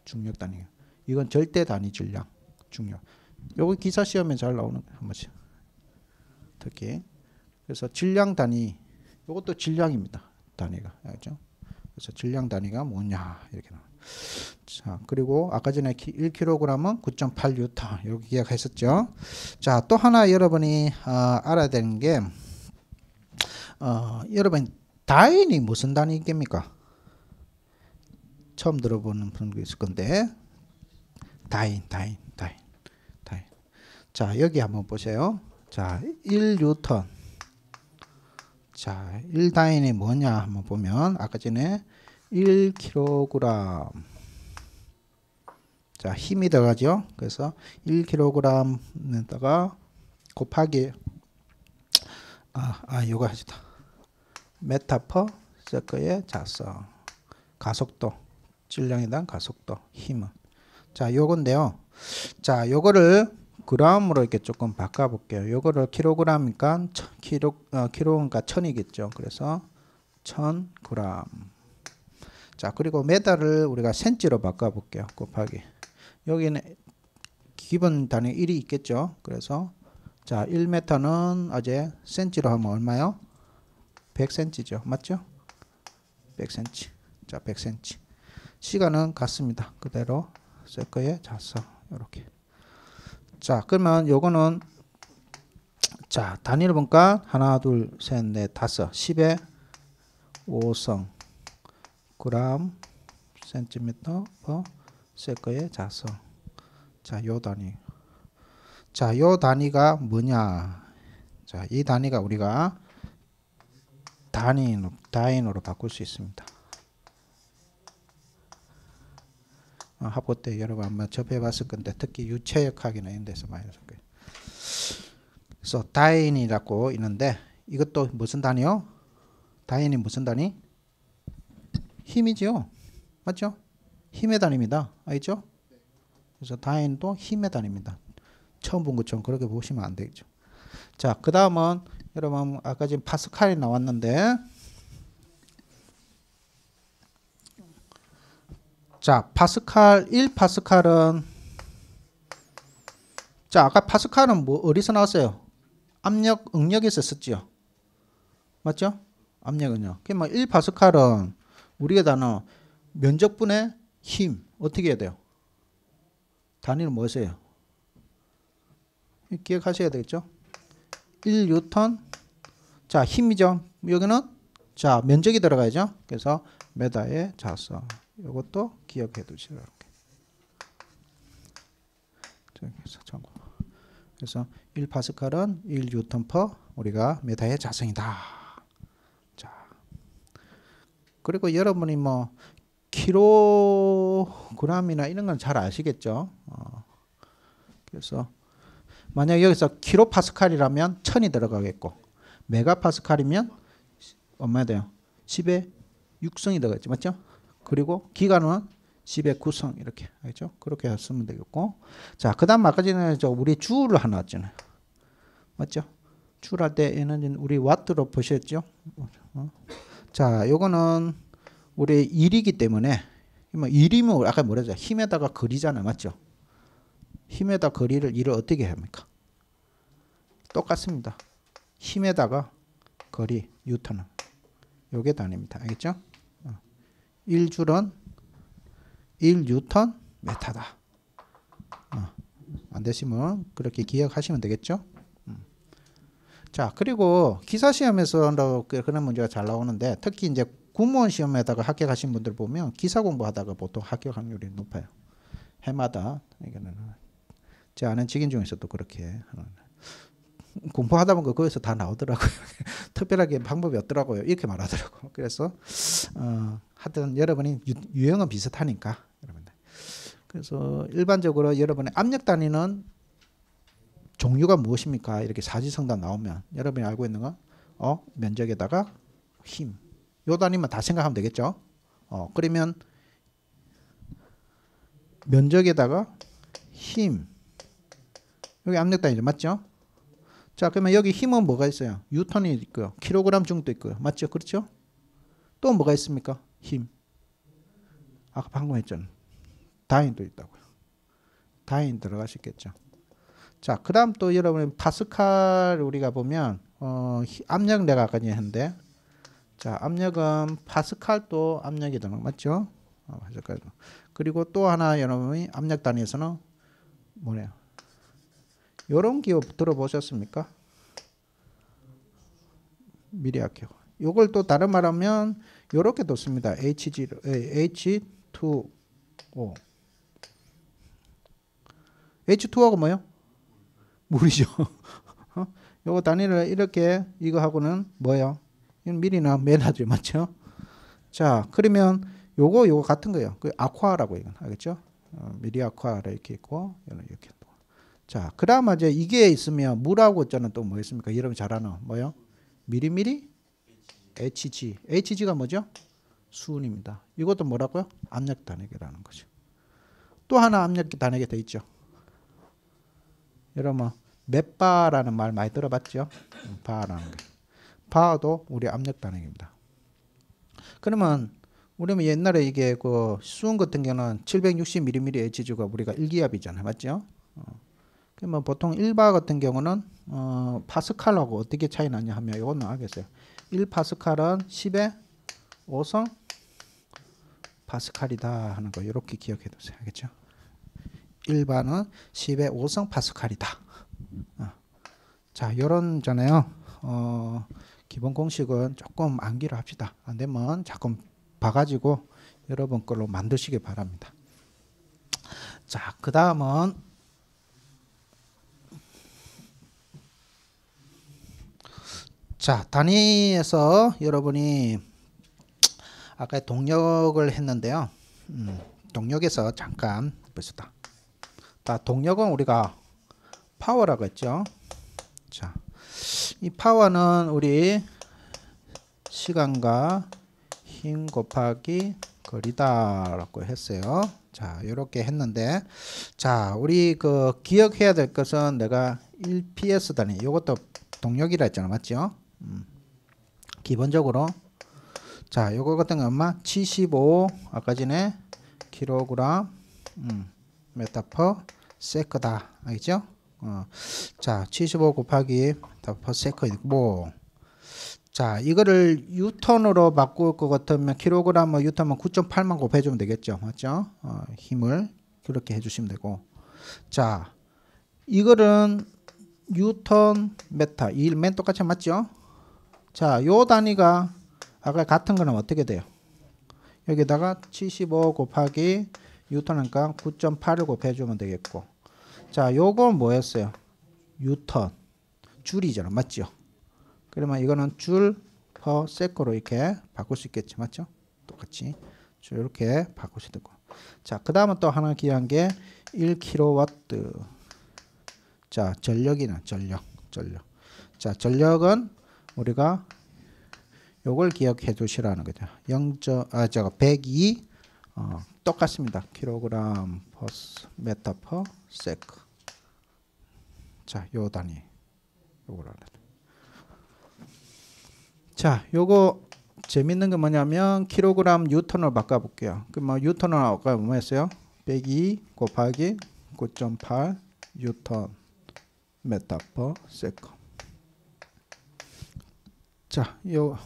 중력 단위. 이건 절대 단위 질량 중력. 요거 기사 시험에 잘 나오는 한 번씩. 특히 그래서 질량 단위 이것도 질량입니다. 단위가 알죠? 그래서 질량 단위가 뭐냐 이렇게 나와. 자 그리고 아까 전에 1kg은 9.8뉴턴 이렇게 이야했었죠 자 또 하나 여러분이 어, 알아야 되는 게 어, 여러분 다인이 무슨 단위입니까? 처음 들어보는 분도 있을 건데 다인 다인 다인 다인. 자 여기 한번 보세요. 자, 1뉴턴. 자, 1단위는 뭐냐 한번 보면 아까 전에 1kg 자, 힘이 들어가죠. 그래서 1kg에다가 곱하기 아, 아 요거 하시다. 메타퍼 세커의 자성 가속도 질량에 대한 가속도 힘은 자 요건데요 자 요거를 그램으로 이렇게 조금 바꿔볼게요. 요거를 킬로그램이니까 킬로 어, 킬로니까 천이겠죠. 그래서 천 그램. 자 그리고 메달을 우리가 센치로 바꿔볼게요. 곱하기 여기는 기본 단위 1이 있겠죠. 그래서 자 1m는 어제 센치로 하면 얼마요? 100cm죠. 맞죠? 100cm. 자 100cm. 시간은 같습니다. 그대로 쓸 거에 자서 이렇게. 자, 그러면 요거는 자, 단일 분간 하나, 둘, 셋, 넷, 다섯, 10에 5성 그램 센티미터 퍼 세커의 자성. 자, 요 단위. 자, 요 단위가 뭐냐? 자, 이 단위가 우리가 단위 단위로 바꿀 수 있습니다. 학부 어, 때 여러분 아마 접해봤을 건데 특히 유체역학이나 이런 데서 많이 섞여요. 그래서 다인이라고 있는데 이것도 무슨 단이요? 다인이 무슨 단이? 힘이죠 맞죠? 힘의 단입니다. 알죠? 그래서 다인도 힘의 단입니다. 처음 본 것처럼 그렇게 보시면 안 되죠. 겠 자, 그 다음은 여러분 아까 지금 파스칼이 나왔는데 자, 파스칼 1 파스칼은 자, 아까 파스칼은 뭐 어디서 나왔어요? 압력 응력에서 썼지 맞죠? 압력 응력. 그러면 1 파스칼은 우리의 단어 면적분의 힘 어떻게 해야 돼요? 단위는 뭐세요? 기억하셔야 되겠죠? 1 뉴턴 자 힘이죠 여기는 자 면적이 들어가야죠 그래서 메다의 자서 이것도 기억해 두시라 이렇게. 저기서 참고. 그래서 1 파스칼은 1 뉴턴 퍼 우리가 메타의 자성이다. 자. 그리고 여러분이 뭐 킬로그램이나 이런 건 잘 아시겠죠? 어. 그래서 만약 여기서 킬로파스칼이라면 천이 들어가겠고 메가파스칼이면 얼마 돼요? 10의 6성이 들어가겠죠. 맞죠? 그리고 기간은 10의 구성 이렇게 알죠? 그렇게 쓰면 되겠고 자그 다음 아까전에 저 우리 주를 하나 왔잖아요 맞죠? 줄할 때 에너지는 우리 와트로 보셨죠? 어? 자 요거는 우리 일이기 때문에 뭐 일이면 아까 뭐라죠? 힘에다가 거리잖아 맞죠? 힘에다 거리를 일을 어떻게 합니까? 똑같습니다 힘에다가 거리 뉴턴은 요게 단입니다 알겠죠? 1줄은 1뉴턴 메타다. 어, 안 되시면 그렇게 기억하시면 되겠죠. 음. 자, 그리고 기사 시험에서 그 그런 문제가 잘 나오는데 특히 이제 군무원 시험에다가 합격하신 분들 보면 기사 공부하다가 보통 합격 확률이 높아요. 해마다 이거는 제 아는 직인 중에서도 그렇게 하는 공부하다 보니까 거기서 다 나오더라고요. *laughs* 특별하게 방법이 없더라고요. 이렇게 말하더라고. 그래서 어, 하여튼 여러분이 유, 형은 비슷하니까 여러분들. 그래서 일반적으로 여러분의 압력 단위는 종류가 무엇입니까? 이렇게 사지성답 나오면 여러분이 알고 있는 건 어, 면적에다가 힘. 요 단위만 다 생각하면 되겠죠. 어, 그러면 면적에다가 힘. 여기 압력 단위죠. 맞죠? 자, 그러면 여기 힘은 뭐가 있어요? 뉴턴이 있고요. 킬로그램 중도 있고요. 맞죠? 그렇죠? 또 뭐가 있습니까? 힘. 아까 방금 했잖아 다인도 있다고요. 다인 들어가셨겠죠. 자, 그 다음 또 여러분 파스칼 우리가 보면 어, 압력 내가 아까 했는데 자, 압력은 파스칼도 압력이잖아. 맞죠? 어, 파스칼. 그리고 또 하나 여러분이 압력 단위에서는 뭐래 이런 기업 들어보셨습니까? 미래학교. 이걸 또 다른 말하면 이렇게 뒀습니다. h H2O. H2O가 뭐예요? 물이죠. *laughs* 어? 요거 단위를 이렇게 이거하고는 뭐예요? 이건 미리나 메나죠. 맞죠? 자, 그러면 요거 요거 같은 거예요. 그 아쿠아라고 이건 알겠죠? 어, 미리 아쿠아 이렇게 있고 이렇게 자, 그나마 이제 이게 있으면 물하고 저는 또뭐 있습니까? 여러분 잘아는 뭐요? 미리미리 HG. HG가 뭐죠? 수은입니다. 이것도 뭐라고요? 압력 단위계라는 거죠. 또 하나 압력 단위계 돼 있죠. 여러분 몇 바라는 말 많이 들어봤죠? 음, 바라는 게. 바도 우리 압력 단위입니다. 그러면 우리는 옛날에 이게 그 수은 같은 경우는 760mm Hg가 우리가 1기압이잖아요. 맞죠? 어. 그러니까 뭐 보통 1바 같은 경우는 어, 파스칼하고 어떻게 차이 나냐 하면 이건 나가겠어요. 1파스칼은 10의 5성 파스칼이다 하는 거 이렇게 기억해 두세요. 알겠죠? 1바는 10의 5성 파스칼이다. 어. 자, 요런 잖아요. 어, 기본 공식은 조금 암기를 합시다. 안 되면 자꾸 봐가지고 여러분 걸로 만드시기 바랍니다. 자, 그 다음은 자, 단위에서 여러분이 아까 동력을 했는데요. 음, 동력에서 잠깐 봅시다. 자, 동력은 우리가 파워라고 했죠. 자, 이 파워는 우리 시간과 힘 곱하기 거리다라고 했어요. 자, 이렇게 했는데, 자, 우리 그 기억해야 될 것은 내가 1ps 단위, 이것도 동력이라 했잖아, 맞죠? 음. 기본적으로 자 요거 같은 거아마75 아까 전에 킬로그램 음, 메타퍼 세크다 알겠죠? 어. 자75 곱하기 메타퍼 세크뭐자 이거를 유턴으로 바꿀 것 같으면 킬로그램을 뭐 유턴하 9.8만 곱해주면 되겠죠 맞죠? 어, 힘을 그렇게 해주시면 되고 자 이거는 유턴 메타 1맨 똑같이 맞죠? 자, 요 단위가 아까 같은 거는 어떻게 돼요? 여기다가 75 곱하기 유턴이니까 9.8을 곱해주면 되겠고 자, 요건 뭐였어요? 유턴 줄이잖아, 맞죠? 그러면 이거는 줄 퍼세코로 이렇게 바꿀 수 있겠지, 맞죠? 똑같이 이렇게 바꾸셔도 되고 자, 그 다음은 또 하나 귀한 게 1kW 자, 전력이나 전력, 전력 자, 전력은 우리가 요걸 기억해 두시라는 거죠. 0. 아 저거 102 어, 똑같습니다. 킬로그램 퍼 메타 퍼 세크. 자, 요 단위. 요걸 알 자, 요거 재밌는 게 뭐냐면 킬로그램 뉴턴을 바꿔 볼게요. 그뭐 뉴턴을 아까 뭐 했어요? 102 곱하기 9.8 뉴턴 메타 퍼 세컨. 자, 요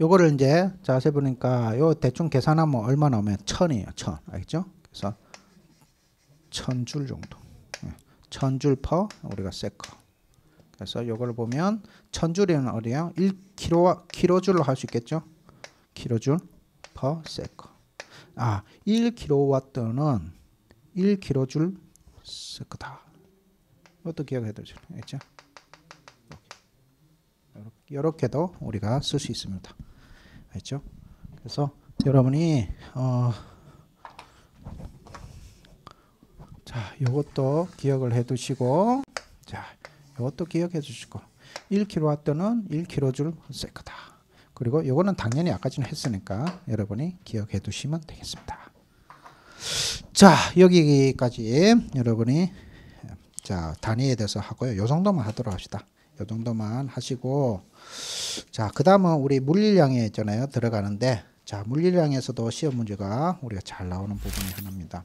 요거를 이제 자세 보니까 요 대충 계산하면 얼마 나오면 천이에요. 천 알겠죠? 그래서 천줄 정도. 예, 천줄퍼 우리가 세커. 그래서 요걸 보면 천 줄이면 어디야요 1kg 킬로줄로 할 수 있겠죠? 킬로줄 퍼 세커. 아, 1kW는 1 킬로 줄 세커다. 이것도 기억해 두죠. 알겠죠? 이렇게도 우리가 쓸 수 있습니다. 알죠? 그래서 여러분이 어 자, 이것도 기억을 해 두시고 자, 이것도 기억해 주시고 1kW는 1kJ 세크다. 그리고 이거는 당연히 아까 전에 했으니까 여러분이 기억해 두시면 되겠습니다. 자, 여기까지 여러분이 자, 단위에 대해서 하고요. 요 정도만 하도록 합시다. 요 정도만 하시고 자, 그 다음은 우리 물리량에 있잖아요. 들어가는데 자, 물리량에서도 시험 문제가 우리가 잘 나오는 부분이 하나입니다.